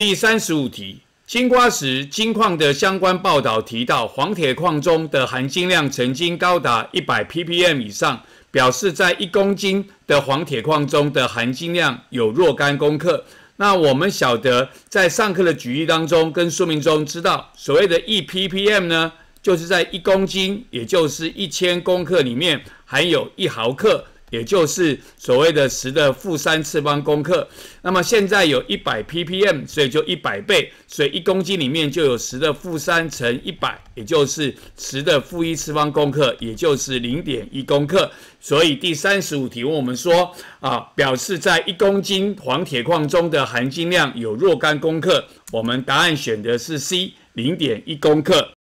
第三十五题，金瓜石金矿的相关报道提到，黄铁矿中的含金量曾经高达一百 ppm 以上，表示在一公斤的黄铁矿中的含金量有若干公克。那我们晓得，在上课的举例当中跟说明中知道，所谓的一 ppm 呢，就是在一公斤，也就是一千公克里面含有一毫克。也就是所谓的十的负三次方公克，那么现在有一百 ppm，所以就一百倍，所以一公斤里面就有十的负三乘一百，也就是十的负一次方公克，也就是零点一公克。所以第三十五题问我们说，啊，表示在一公斤黄铁矿中的含金量有若干公克，我们答案选的是 C，零点一公克。